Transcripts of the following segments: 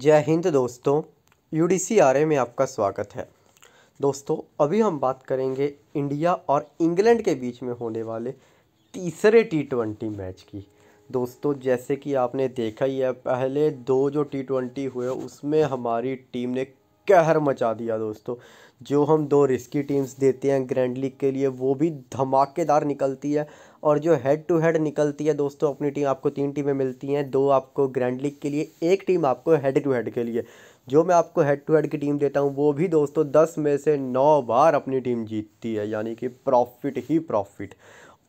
जय हिंद दोस्तों U D में आपका स्वागत है दोस्तों अभी हम बात करेंगे इंडिया और इंग्लैंड के बीच में होने वाले तीसरे टी ट्वेंटी मैच की दोस्तों जैसे कि आपने देखा ही है पहले दो जो टी ट्वेंटी हुए उसमें हमारी टीम ने कहर मचा दिया दोस्तों जो हम दो रिस्की टीम्स देते हैं ग्रैंड लीग के लिए वो भी धमाकेदार निकलती है और जो हेड टू हेड निकलती है दोस्तों अपनी टीम आपको तीन टीमें मिलती हैं दो आपको ग्रैंड लीग के लिए एक टीम आपको हेड टू हेड के लिए जो मैं आपको हेड टू हेड की टीम देता हूँ वो भी दोस्तों दस में से नौ बार अपनी टीम जीतती है यानी कि प्रॉफिट ही प्रॉफिट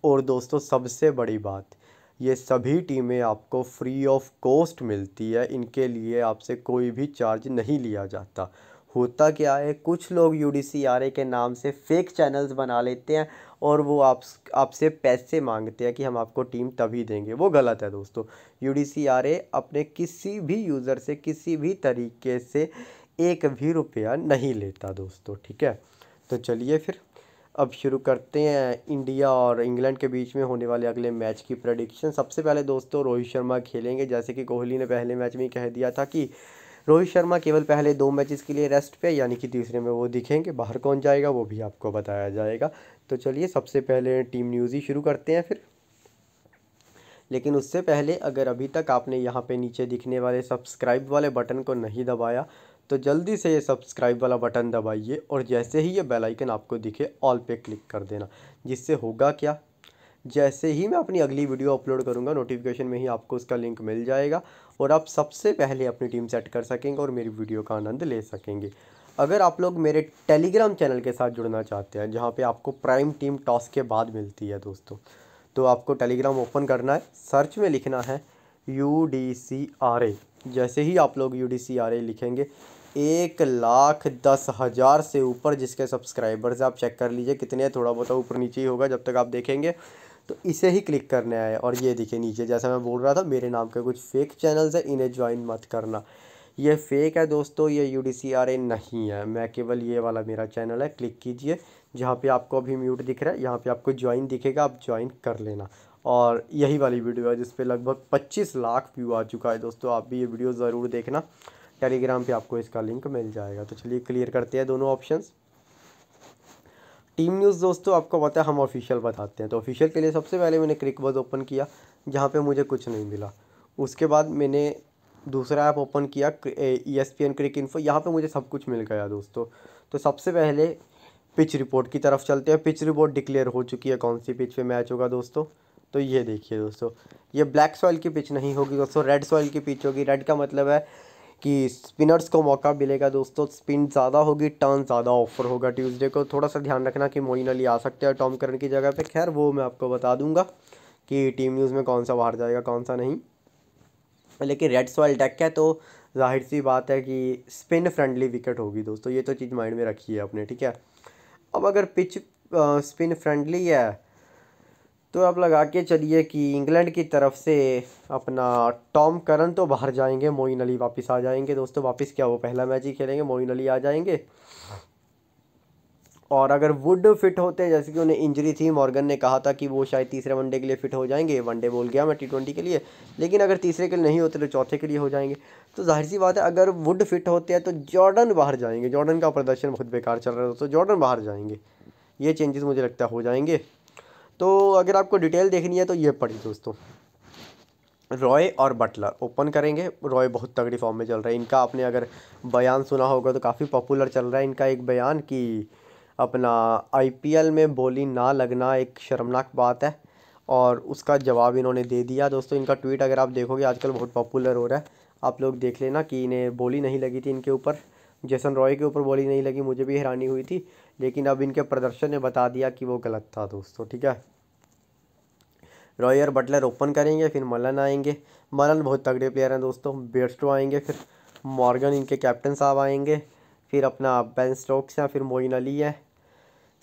और दोस्तों सबसे बड़ी बात ये सभी टीमें आपको फ्री ऑफ कॉस्ट मिलती है इनके लिए आपसे कोई भी चार्ज नहीं लिया जाता होता क्या है कुछ लोग यू डी के नाम से फेक चैनल्स बना लेते हैं और वो आप आपसे पैसे मांगते हैं कि हम आपको टीम तभी देंगे वो गलत है दोस्तों यू डी अपने किसी भी यूज़र से किसी भी तरीके से एक भी रुपया नहीं लेता दोस्तों ठीक है तो चलिए फिर अब शुरू करते हैं इंडिया और इंग्लैंड के बीच में होने वाले अगले मैच की प्रडिक्शन सबसे पहले दोस्तों रोहित शर्मा खेलेंगे जैसे कि कोहली ने पहले मैच में कह दिया था कि रोहित शर्मा केवल पहले दो मैचेस के लिए रेस्ट पे यानी कि तीसरे में वो दिखेंगे बाहर कौन जाएगा वो भी आपको बताया जाएगा तो चलिए सबसे पहले टीम न्यूज़ ही शुरू करते हैं फिर लेकिन उससे पहले अगर अभी तक आपने यहाँ पे नीचे दिखने वाले सब्सक्राइब वाले बटन को नहीं दबाया तो जल्दी से ये सब्सक्राइब वाला बटन दबाइए और जैसे ही ये बेल आइकन आपको दिखे ऑल पे क्लिक कर देना जिससे होगा क्या जैसे ही मैं अपनी अगली वीडियो अपलोड करूँगा नोटिफिकेशन में ही आपको उसका लिंक मिल जाएगा और आप सबसे पहले अपनी टीम सेट कर सकेंगे और मेरी वीडियो का आनंद ले सकेंगे अगर आप लोग मेरे टेलीग्राम चैनल के साथ जुड़ना चाहते हैं जहाँ पर आपको प्राइम टीम टॉस के बाद मिलती है दोस्तों तो आपको टेलीग्राम ओपन करना है सर्च में लिखना है U D C R A जैसे ही आप लोग U D C R A लिखेंगे एक लाख दस हज़ार से ऊपर जिसके सब्सक्राइबर्स आप चेक कर लीजिए कितने थोड़ा बहुत ऊपर नीचे ही होगा जब तक आप देखेंगे तो इसे ही क्लिक करने आए और ये देखिए नीचे जैसा मैं बोल रहा था मेरे नाम के कुछ फेक चैनल्स हैं इन्हें ज्वाइन मत करना ये फेक है दोस्तों ये यू डी नहीं है मैं केवल ये वाला मेरा चैनल है क्लिक कीजिए जहाँ पे आपको अभी म्यूट दिख रहा है यहाँ पे आपको ज्वाइन दिखेगा आप ज्वाइन कर लेना और यही वाली वीडियो है जिसपे लगभग 25 लाख व्यू आ चुका है दोस्तों आप भी ये वीडियो ज़रूर देखना टेलीग्राम पे आपको इसका लिंक मिल जाएगा तो चलिए क्लियर करते हैं दोनों ऑप्शंस टीम न्यूज़ दोस्तों आपको पता है हम ऑफिशियल बताते हैं तो ऑफिशियल के लिए सबसे पहले मैंने क्रिक बज ओपन किया जहाँ पे मुझे कुछ नहीं मिला उसके बाद मैंने दूसरा ऐप ओपन किया E S P N cricinfo यहाँ पर मुझे सब कुछ मिल गया दोस्तों तो सबसे पहले पिच रिपोर्ट की तरफ चलते हैं पिच रिपोर्ट डिक्लेयर हो चुकी है कौन सी पिच पे मैच होगा दोस्तों तो ये देखिए दोस्तों ये ब्लैक सॉइल की पिच नहीं होगी दोस्तों रेड सॉइल की पिच होगी रेड का मतलब है कि स्पिनर्स को मौका मिलेगा दोस्तों स्पिन ज़्यादा होगी टर्न ज़्यादा ऑफर होगा ट्यूसडे को थोड़ा सा ध्यान रखना कि मोइन अली आ सकते हैं टॉम करन की जगह पे खैर वो मैं आपको बता दूंगा कि टीम न्यूज़ में कौन सा बाहर जाएगा कौन सा नहीं लेकिन रेड सॉइल डेक है तो जाहिर सी बात है कि स्पिन फ्रेंडली विकेट होगी दोस्तों ये तो चीज़ माइंड में रखी है अपने ठीक है अब अगर पिच स्पिन फ्रेंडली है तो आप लगा के चलिए कि इंग्लैंड की तरफ से अपना टॉम करन तो बाहर जाएंगे मोइन अली वापस आ जाएंगे दोस्तों वापस क्या वो पहला मैच ही खेलेंगे मोइन अली आ जाएंगे और अगर वुड फिट होते हैं जैसे कि उन्हें इंजरी थी मॉर्गन ने कहा था कि वो शायद तीसरे वनडे के लिए फिट हो जाएंगे वनडे बोल गया मैं टी ट्वेंटी के लिए लेकिन अगर तीसरे के लिए नहीं होते तो चौथे के लिए हो जाएंगे तो जाहिर सी बात है अगर वुड फिट होते हैं तो जॉर्डन बाहर जाएंगे जॉर्डन का प्रदर्शन बहुत बेकार चल रहा है दोस्तों जॉर्डन बाहर जाएंगे ये चेंजेस मुझे लगता है हो जाएंगे तो अगर आपको डिटेल देखनी है तो ये पढ़िए दोस्तों रॉय और बटलर ओपन करेंगे रॉय बहुत तगड़ी फॉर्म में चल रहा है इनका आपने अगर बयान सुना होगा तो काफ़ी पॉपुलर चल रहा है इनका एक बयान कि अपना आईपीएल में बोली ना लगना एक शर्मनाक बात है और उसका जवाब इन्होंने दे दिया दोस्तों इनका ट्वीट अगर आप देखोगे आजकल बहुत पॉपुलर हो रहा है आप लोग देख लेना कि इन्हें बोली नहीं लगी थी इनके ऊपर जैसन रॉय के ऊपर बोली नहीं लगी मुझे भी हैरानी हुई थी लेकिन अब इनके प्रदर्शन ने बता दिया कि वो गलत था दोस्तों ठीक है रॉय और बटलर ओपन करेंगे फिर मलन आएंगे मलन बहुत तगड़े प्लेयर हैं दोस्तों बेस्टो आएंगे फिर मॉर्गन इनके कैप्टन साहब आएंगे फिर अपना बेन स्टोक्स हैं फिर मोइन अली है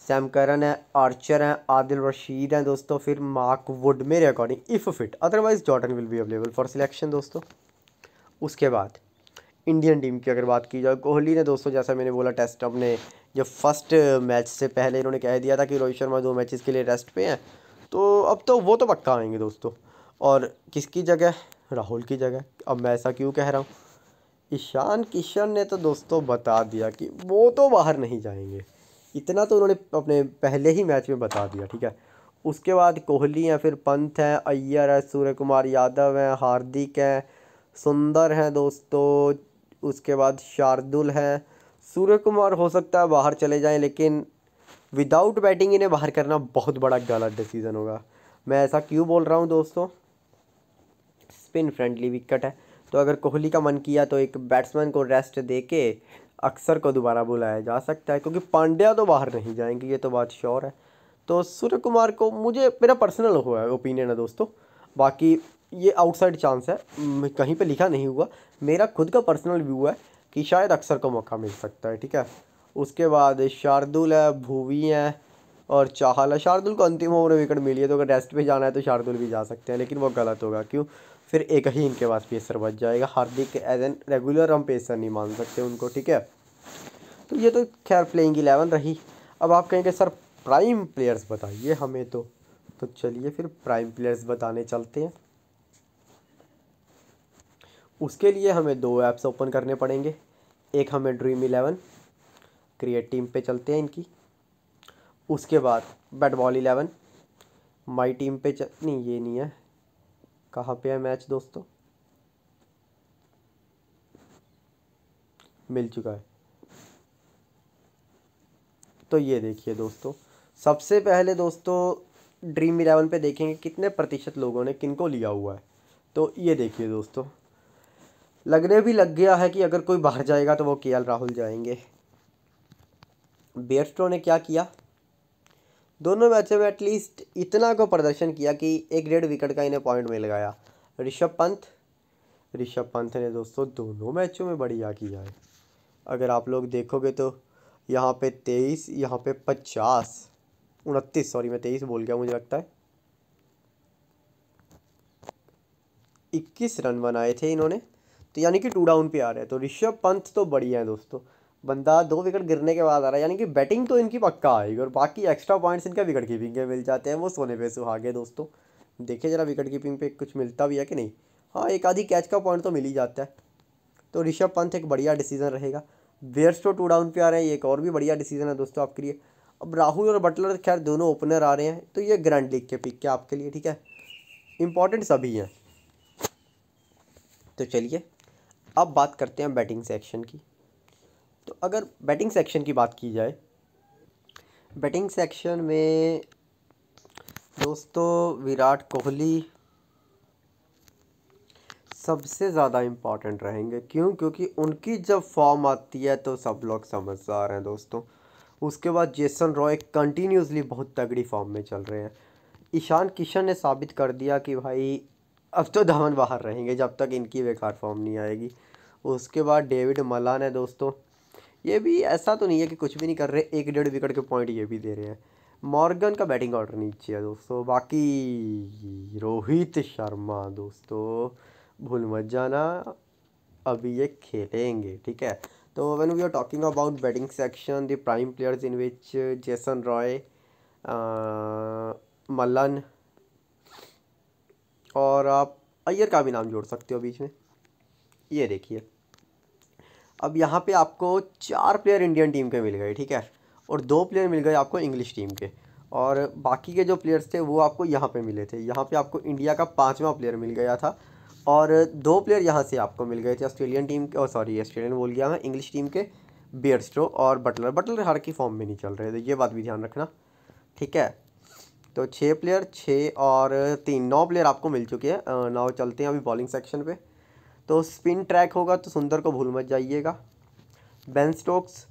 सैम करन है आर्चर हैं आदिल रशीद हैं दोस्तों फिर मार्क वुड मेरे according if fit otherwise Jordan will be available for selection दोस्तों उसके बाद इंडियन टीम की अगर बात की जाए कोहली ने दोस्तों जैसा मैंने बोला टेस्ट अपने जब फर्स्ट मैच से पहले इन्होंने कह दिया था कि रोहित शर्मा दो मैचेस के लिए रेस्ट पे हैं तो अब तो वो तो पक्का आएंगे दोस्तों और किसकी जगह राहुल की जगह अब मैं ऐसा क्यों कह रहा हूँ ईशान किशन ने तो दोस्तों बता दिया कि वो तो बाहर नहीं जाएंगे इतना तो उन्होंने अपने पहले ही मैच में बता दिया ठीक है उसके बाद कोहली हैं फिर पंत हैं अय्यर हैं सूर्य कुमार यादव हैं हार्दिक हैं सुंदर हैं दोस्तों उसके बाद शार्दुल हैं सूर्य कुमार हो सकता है बाहर चले जाएं लेकिन विदाउट बैटिंग इन्हें बाहर करना बहुत बड़ा गलत डिसीज़न होगा मैं ऐसा क्यों बोल रहा हूँ दोस्तों स्पिन फ्रेंडली विकेट है तो अगर कोहली का मन किया तो एक बैट्समैन को रेस्ट दे के अक्सर को दोबारा बुलाया जा सकता है क्योंकि पांड्या तो बाहर नहीं जाएंगे ये तो बात श्योर है तो सूर्य कुमार को मुझे मेरा पर्सनल हुआ है ओपिनियन है दोस्तों बाकी ये आउटसाइड चांस है कहीं पे लिखा नहीं हुआ मेरा खुद का पर्सनल व्यू है कि शायद अक्सर को मौका मिल सकता है ठीक है उसके बाद शार्दुल है भूवी है और चाहल है शार्दुल को अंतिम ओवर विकेट मिली है तो अगर रेस्ट पे जाना है तो शार्दुल भी जा सकते हैं लेकिन वो गलत होगा क्यों फिर एक ही इनके पास पेसर बच जाएगा हार्दिक एज एन रेगुलर हम पेसर नहीं मान सकते उनको ठीक है तो ये तो खैर प्लेइंग इलेवन रही अब आप कहेंगे सर प्राइम प्लेयर्स बताइए हमें तो तो चलिए फिर प्राइम प्लेयर्स बताने चलते हैं उसके लिए हमें दो ऐप्स ओपन करने पड़ेंगे एक हमें ड्रीम इलेवन क्रिएट टीम पे चलते हैं इनकी उसके बाद bat ball eleven my team पे चल नहीं ये नहीं है कहाँ पे है मैच दोस्तों मिल चुका है तो ये देखिए दोस्तों सबसे पहले दोस्तों ड्रीम इलेवन पे देखेंगे कितने प्रतिशत लोगों ने किनको लिया हुआ है तो ये देखिए दोस्तों लगने भी लग गया है कि अगर कोई बाहर जाएगा तो वो के राहुल जाएंगे बेयरस्टो ने क्या किया दोनों मैचों में एटलीस्ट इतना को प्रदर्शन किया कि एक डेढ़ विकेट का इन्हें पॉइंट में लगाया ऋषभ पंत ऋषभ पंत ने दोस्तों दोनों मैचों में बढ़िया किया है अगर आप लोग देखोगे तो यहाँ पे तेईस यहाँ पे पचास उनतीस सॉरी मैं तेईस बोल गया मुझे लगता है इक्कीस रन बनाए थे इन्होंने तो यानी कि टू डाउन पे आ रहे हैं तो ऋषभ पंत तो बढ़िया है दोस्तों बंदा दो विकेट गिरने के बाद आ रहा है यानी कि बैटिंग तो इनकी पक्का आएगी और बाकी एक्स्ट्रा पॉइंट्स इनका विकेट कीपिंग के मिल जाते हैं वो सोने पे सुहागे दोस्तों देखिए ज़रा विकेट कीपिंग पे कुछ मिलता भी है कि नहीं हाँ एक आधी कैच का पॉइंट तो मिल ही जाता है तो ऋषभ पंत एक बढ़िया डिसीजन रहेगा बेयर्स तो टू डाउन पे आ रहे हैं ये एक और भी बढ़िया डिसीजन है दोस्तों आपके लिए अब राहुल और बटलर खैर दोनों ओपनर आ रहे हैं तो ये ग्रैंड लीग के पिक के आपके लिए ठीक है इंपॉर्टेंट सभी हैं तो चलिए अब बात करते हैं बैटिंग सेक्शन की तो अगर बैटिंग सेक्शन की बात की जाए बैटिंग सेक्शन में दोस्तों विराट कोहली सबसे ज़्यादा इम्पॉर्टेंट रहेंगे क्यों क्योंकि उनकी जब फॉर्म आती है तो सब लोग समझदार हैं दोस्तों उसके बाद जेसन रॉय कंटिन्यूसली बहुत तगड़ी फॉर्म में चल रहे हैं ईशान किशन ने साबित कर दिया कि भाई अब तो धवन बाहर रहेंगे जब तक इनकी बेकार फॉर्म नहीं आएगी उसके बाद डेविड मलान है दोस्तों ये भी ऐसा तो नहीं है कि कुछ भी नहीं कर रहे एक डेढ़ विकेट के पॉइंट ये भी दे रहे हैं मॉर्गन का बैटिंग ऑर्डर नीचे है दोस्तों बाकी रोहित शर्मा दोस्तों भूल मत जाना अभी ये खेलेंगे ठीक है तो when we are talking about batting section the prime players in which Jason Roy Malan और आप अय्यर का भी नाम जोड़ सकते हो बीच में ये देखिए अब यहाँ पे आपको चार प्लेयर इंडियन टीम के मिल गए ठीक है और दो प्लेयर मिल गए आपको इंग्लिश टीम के और बाकी के जो प्लेयर्स थे वो आपको यहाँ पे मिले थे यहाँ पे आपको इंडिया का पाँचवा प्लेयर मिल गया था और दो प्लेयर यहाँ से आपको मिल गए थे ऑस्ट्रेलियन टीम के और सॉरी ऑस्ट्रेलियन बोल गया मैं इंग्लिश टीम के बियर्स्ट्रो और बटलर बटलर हर की फॉर्म में नहीं चल रहे थे ये बात भी ध्यान रखना ठीक है तो छः प्लेयर छः और तीन नौ प्लेयर आपको मिल चुके हैं नौ चलते हैं अभी बॉलिंग सेक्शन पे तो स्पिन ट्रैक होगा तो सुंदर को भूल मत जाइएगा बेन स्टोक्स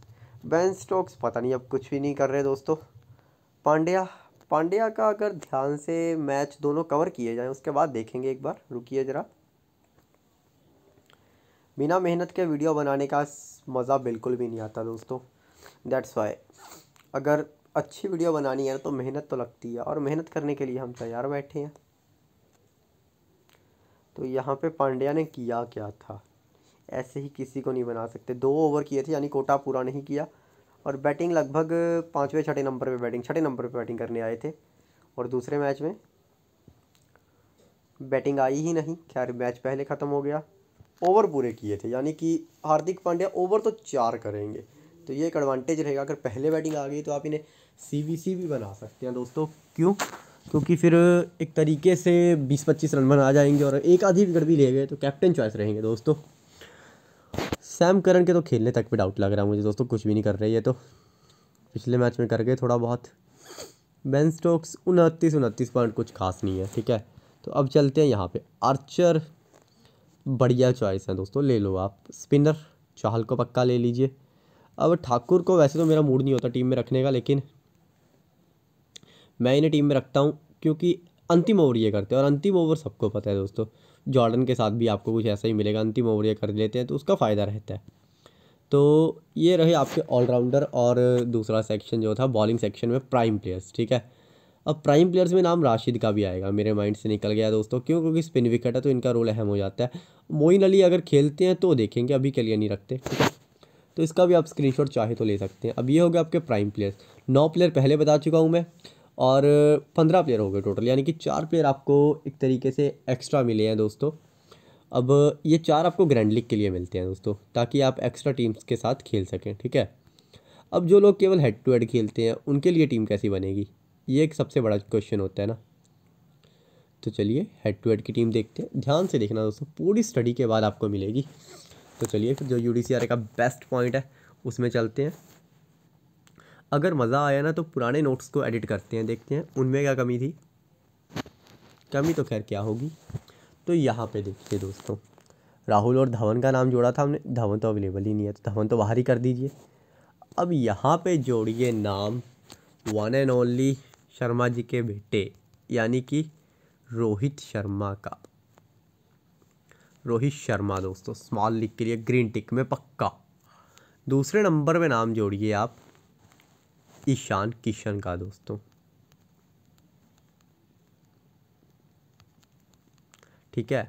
बेन स्टोक्स पता नहीं अब कुछ भी नहीं कर रहे दोस्तों पांड्या पांड्या का अगर ध्यान से मैच दोनों कवर किए जाएं उसके बाद देखेंगे एक बार रुकिए ज़रा बिना मेहनत के वीडियो बनाने का मज़ा बिल्कुल भी नहीं आता दोस्तों दैट्स वाई अगर अच्छी वीडियो बनानी है तो मेहनत तो लगती है और मेहनत करने के लिए हम तैयार बैठे हैं तो यहाँ पे पांड्या ने किया क्या था ऐसे ही किसी को नहीं बना सकते दो ओवर किए थे यानी कोटा पूरा नहीं किया और बैटिंग लगभग पाँचवें छठे नंबर पे बैटिंग छठे नंबर पे बैटिंग करने आए थे और दूसरे मैच में बैटिंग आई ही नहीं खैर मैच पहले ख़त्म हो गया ओवर पूरे किए थे यानी कि हार्दिक पांड्या ओवर तो चार करेंगे तो ये एक एडवांटेज रहेगा अगर पहले बैटिंग आ गई तो आप इन्हें सी भी बना सकते हैं दोस्तों क्यों क्योंकि फिर एक तरीके से 20-25 रन बना जाएंगे और एक आधी विकेट भी ले गए तो कैप्टन चॉइस रहेंगे दोस्तों सैम करन के तो खेलने तक भी डाउट लग रहा है मुझे दोस्तों कुछ भी नहीं कर रहे ये तो पिछले मैच में कर गए थोड़ा बहुत बेन स्टोक्स उनतीस उनतीस पॉइंट कुछ खास नहीं है ठीक है तो अब चलते हैं यहाँ पे आर्चर बढ़िया चॉइस है दोस्तों ले लो आप स्पिनर चाहल को पक्का ले लीजिए अब ठाकुर को वैसे तो मेरा मूड नहीं होता टीम में रखने का लेकिन मैं इन्हें टीम में रखता हूँ क्योंकि अंतिम ओवर ये करते हैं और अंतिम ओवर सबको पता है दोस्तों जॉर्डन के साथ भी आपको कुछ ऐसा ही मिलेगा अंतिम ओवर ये कर लेते हैं तो उसका फ़ायदा रहता है तो ये रहे आपके ऑलराउंडर और दूसरा सेक्शन जो था बॉलिंग सेक्शन में प्राइम प्लेयर्स ठीक है अब प्राइम प्लेयर्स में नाम राशिद का भी आएगा मेरे माइंड से निकल गया दोस्तों क्यों क्योंकि स्पिन विकेट है तो इनका रोल अहम हो जाता है मोइन अली अगर खेलते हैं तो देखेंगे अभी के लिए नहीं रखते ठीक है तो इसका भी आप स्क्रीनशॉट चाहे तो ले सकते हैं अब ये हो गया आपके प्राइम प्लेयर्स नौ प्लेयर पहले बता चुका हूँ मैं और पंद्रह प्लेयर हो गए टोटल यानी कि चार प्लेयर आपको एक तरीके से एक्स्ट्रा मिले हैं दोस्तों अब ये चार आपको ग्रैंड लीग के लिए मिलते हैं दोस्तों ताकि आप एक्स्ट्रा टीम्स के साथ खेल सकें ठीक है अब जो लोग केवल हेड टू हेड खेलते हैं उनके लिए टीम कैसी बनेगी ये एक सबसे बड़ा क्वेश्चन होता है ना तो चलिए हेड टू हेड की टीम देखते हैं ध्यान से देखना दोस्तों पूरी स्टडी के बाद आपको मिलेगी तो चलिए फिर जो यू का बेस्ट पॉइंट है उसमें चलते हैं अगर मज़ा आया ना तो पुराने नोट्स को एडिट करते हैं देखते हैं उनमें क्या कमी थी कमी तो खैर क्या होगी तो यहाँ पे देखिए दोस्तों राहुल और धवन का नाम जोड़ा था हमने धवन तो अवेलेबल ही नहीं है तो धवन तो बाहर ही कर दीजिए अब यहाँ पे जोड़िए नाम one and only Sharma ji के बेटे यानी कि रोहित शर्मा का रोहित शर्मा दोस्तों स्मॉल लीग के लिए ग्रीन टिक में पक्का दूसरे नंबर में नाम जोड़िए आप ईशान किशन का दोस्तों ठीक है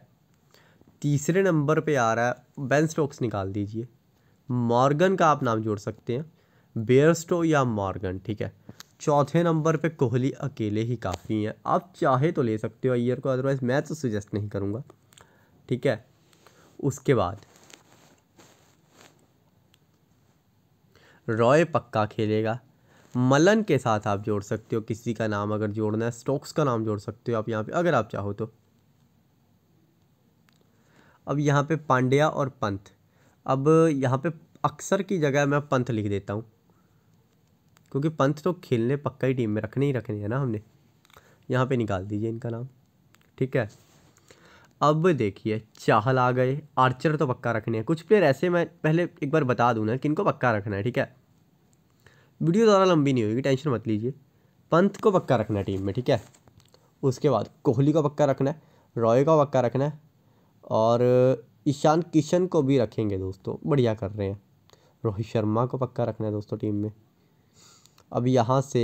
तीसरे नंबर पे आ रहा है बेन स्टोक्स निकाल दीजिए मॉर्गन का आप नाम जोड़ सकते हैं बेयरस्टो या मॉर्गन ठीक है चौथे नंबर पे कोहली अकेले ही काफ़ी हैं आप चाहे तो ले सकते हो अयर को अदरवाइज़ मैं तो सजेस्ट नहीं करूँगा ठीक है उसके बाद रॉय पक्का खेलेगा मलन के साथ आप जोड़ सकते हो किसी का नाम अगर जोड़ना है स्टोक्स का नाम जोड़ सकते हो आप यहाँ पे अगर आप चाहो तो अब यहाँ पे पांड्या और पंथ अब यहाँ पे अक्सर की जगह मैं पंथ लिख देता हूँ क्योंकि पंथ तो खेलने पक्का ही टीम में रखने ही रखने हैं ना हमने यहाँ पे निकाल दीजिए इनका नाम ठीक है अब देखिए चाहल आ गए आर्चर तो पक्का रखने हैं कुछ प्लेयर ऐसे मैं पहले एक बार बता दूँ ना कि इनको पक्का रखना है ठीक है वीडियो ज़्यादा लंबी नहीं होगी टेंशन मत लीजिए पंथ को पक्का रखना है टीम में ठीक है उसके बाद कोहली को पक्का रखना है रॉय का पक्का रखना है और ईशान किशन को भी रखेंगे दोस्तों बढ़िया कर रहे हैं रोहित शर्मा को पक्का रखना है दोस्तों टीम में अब यहाँ से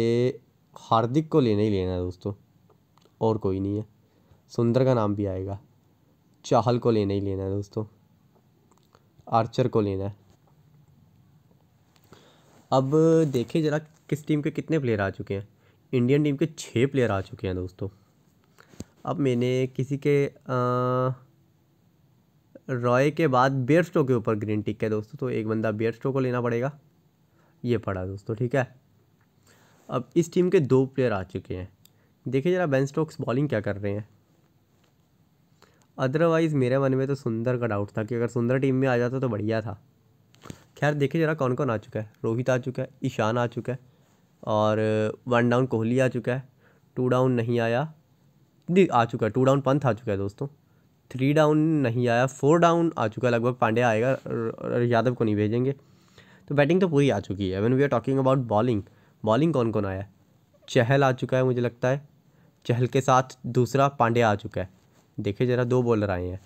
हार्दिक को लेना ही लेना है दोस्तों और कोई नहीं है सुंदर का नाम भी आएगा चाहल को लेना ही लेना है दोस्तों आर्चर को लेना है अब देखिए ज़रा किस टीम के कितने प्लेयर आ चुके हैं इंडियन टीम के छः प्लेयर आ चुके हैं दोस्तों अब मैंने किसी के रॉय के बाद बेयर स्टो के ऊपर ग्रीन टिक है दोस्तों तो एक बंदा बेयर स्टो को लेना पड़ेगा ये पड़ा दोस्तों ठीक है अब इस टीम के दो प्लेयर आ चुके हैं देखिए ज़रा बेन स्टोक्स बॉलिंग क्या कर रहे हैं अदरवाइज़ मेरे मन में तो सुंदर का डाउट था कि अगर सुंदर टीम में आ जाता तो बढ़िया था खैर देखिए जरा कौन कौन आ चुका है रोहित आ चुका है ईशान आ चुका है और वन डाउन कोहली आ चुका है टू डाउन नहीं आया नहीं आ चुका है टू डाउन पंथ आ चुका है दोस्तों थ्री डाउन नहीं आया फोर डाउन आ चुका है लगभग पांडे आएगा यादव को नहीं भेजेंगे तो बैटिंग तो पूरी आ चुकी है when we are talking about bowling bowling कौन कौन आया है चहल आ चुका है मुझे लगता है चहल के साथ दूसरा पांडे आ चुका है देखिए ज़रा दो बॉलर आए हैं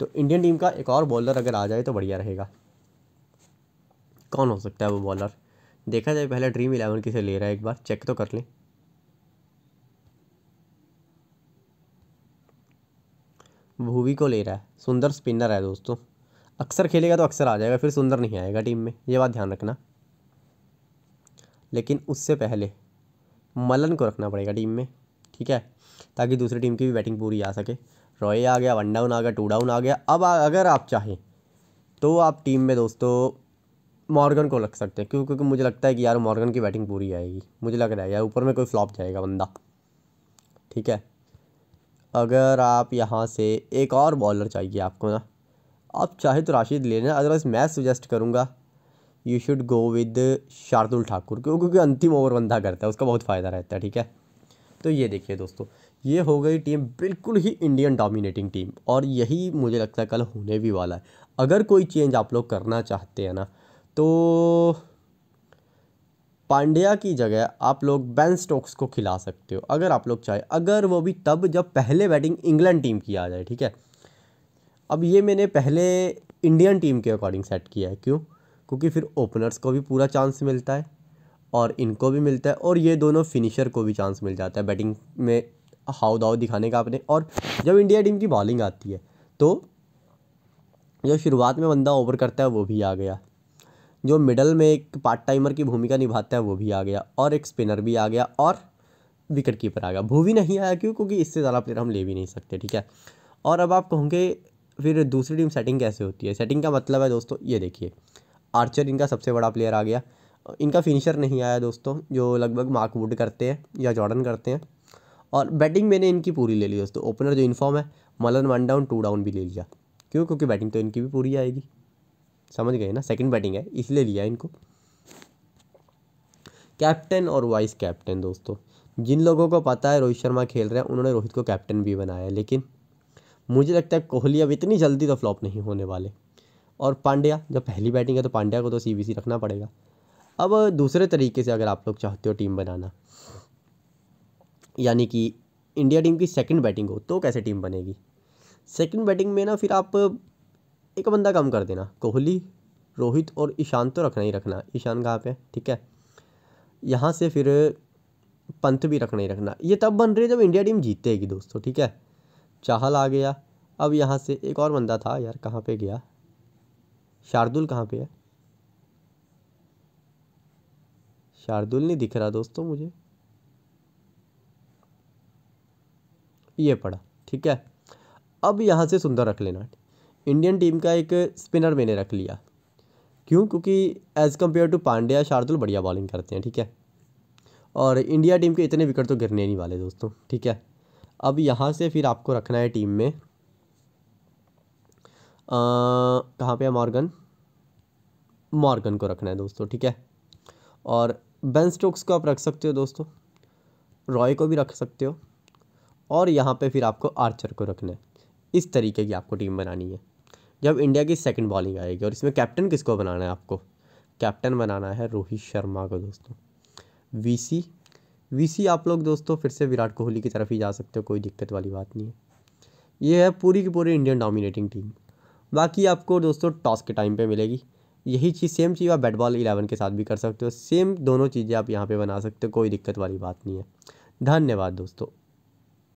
तो इंडियन टीम का एक और बॉलर अगर आ जाए तो बढ़िया रहेगा कौन हो सकता है वो बॉलर देखा जाए पहले ड्रीम इलेवन किसे ले रहा है एक बार चेक तो कर लें भूवी को ले रहा है सुंदर स्पिनर है दोस्तों अक्सर खेलेगा तो अक्सर आ जाएगा फिर सुंदर नहीं आएगा टीम में ये बात ध्यान रखना लेकिन उससे पहले मलन को रखना पड़ेगा टीम में ठीक है ताकि दूसरी टीम की भी बैटिंग पूरी आ सके रॉय आ गया वन डाउन आ गया टू डाउन आ गया अब आ, अगर आप चाहें तो आप टीम में दोस्तों मॉर्गन को लग सकते हैं क्यों क्योंकि मुझे लगता है कि यार मॉर्गन की बैटिंग पूरी आएगी मुझे लग रहा है यार ऊपर में कोई फ्लॉप जाएगा बंदा ठीक है अगर आप यहाँ से एक और बॉलर चाहिए आपको ना आप चाहे तो राशिद ले लेना अदरवाइज़ मैं सजेस्ट करूँगा you should go with Shardul Thakur क्यों क्योंकि अंतिम ओवर बंदा करता है उसका बहुत फ़ायदा रहता है ठीक है तो ये देखिए दोस्तों ये हो गई टीम बिल्कुल ही इंडियन डोमिनेटिंग टीम और यही मुझे लगता है कल होने भी वाला है अगर कोई चेंज आप लोग करना चाहते हैं ना तो पांड्या की जगह आप लोग बैन स्टोक्स को खिला सकते हो अगर आप लोग चाहे अगर वो भी तब जब पहले बैटिंग इंग्लैंड टीम की आ जाए ठीक है अब ये मैंने पहले इंडियन टीम के अकॉर्डिंग सेट किया है क्यों क्योंकि फिर ओपनर्स को भी पूरा चांस मिलता है और इनको भी मिलता है और ये दोनों फिनिशर को भी चांस मिल जाता है बैटिंग में हाव दाव दिखाने का आपने और जब इंडिया टीम की बॉलिंग आती है तो जो शुरुआत में बंदा ओवर करता है वो भी आ गया जो मिडल में एक पार्ट टाइमर की भूमिका निभाता है वो भी आ गया और एक स्पिनर भी आ गया और विकेट कीपर आ गया भूवी नहीं आया क्यों क्योंकि इससे ज़्यादा प्लेयर हम ले भी नहीं सकते ठीक है और अब आप कहोगे फिर दूसरी टीम सेटिंग कैसे होती है सेटिंग का मतलब है दोस्तों ये देखिए आर्चर इनका सबसे बड़ा प्लेयर आ गया इनका फिनिशर नहीं आया दोस्तों जो लगभग मार्कवुड करते हैं या जॉर्डन करते हैं और बैटिंग मैंने इनकी पूरी ले ली दोस्तों ओपनर जो इनफॉर्म है Malan one down two down भी ले लिया क्यों क्योंकि बैटिंग तो इनकी भी पूरी आएगी समझ गए ना सेकंड बैटिंग है इसलिए लिया इनको कैप्टन और वाइस कैप्टन दोस्तों जिन लोगों को पता है रोहित शर्मा खेल रहे हैं उन्होंने रोहित को कैप्टन भी बनाया लेकिन मुझे लगता है कोहली अब इतनी जल्दी तो फ्लॉप नहीं होने वाले और पांड्या जब पहली बैटिंग है तो पांड्या को तो सी रखना पड़ेगा अब दूसरे तरीके से अगर आप लोग चाहते हो टीम बनाना यानी कि इंडिया टीम की सेकंड बैटिंग हो तो कैसे टीम बनेगी सेकंड बैटिंग में ना फिर आप एक बंदा कम कर देना कोहली रोहित और ईशान तो रखना ही रखना ईशान कहाँ पे ठीक है यहाँ से फिर पंथ भी रखना ही रखना ये तब बन रही है जब इंडिया टीम जीतेगी दोस्तों ठीक है चाहल आ गया अब यहाँ से एक और बंदा था यार कहाँ पे गया शार्दुल कहाँ पे है शार्दुल नहीं दिख रहा दोस्तों मुझे ये पड़ा ठीक है अब यहाँ से सुंदर रख लेना इंडियन टीम का एक स्पिनर मैंने रख लिया क्यों क्योंकि as compare to Pandya Shardul बढ़िया बॉलिंग करते हैं ठीक है और इंडिया टीम के इतने विकेट तो गिरने नहीं वाले दोस्तों ठीक है अब यहाँ से फिर आपको रखना है टीम में कहाँ पे है मॉर्गन मॉर्गन को रखना है दोस्तों ठीक है और बेन स्टोक्स को आप रख सकते हो दोस्तों रॉय को भी रख सकते हो और यहाँ पे फिर आपको आर्चर को रखना है इस तरीके की आपको टीम बनानी है जब इंडिया की सेकंड बॉलिंग आएगी और इसमें कैप्टन किसको बनाना है आपको कैप्टन बनाना है रोहित शर्मा को दोस्तों वीसी वीसी आप लोग दोस्तों फिर से विराट कोहली की तरफ ही जा सकते हो कोई दिक्कत वाली बात नहीं है ये है पूरी की पूरी इंडियन डोमिनेटिंग टीम बाकी आपको दोस्तों टॉस के टाइम पर मिलेगी यही चीज़ सेम चीज़ आप बैट बॉल इलेवन के साथ भी कर सकते हो सेम दोनों चीज़ें आप यहाँ पर बना सकते हो कोई दिक्कत वाली बात नहीं है धन्यवाद दोस्तों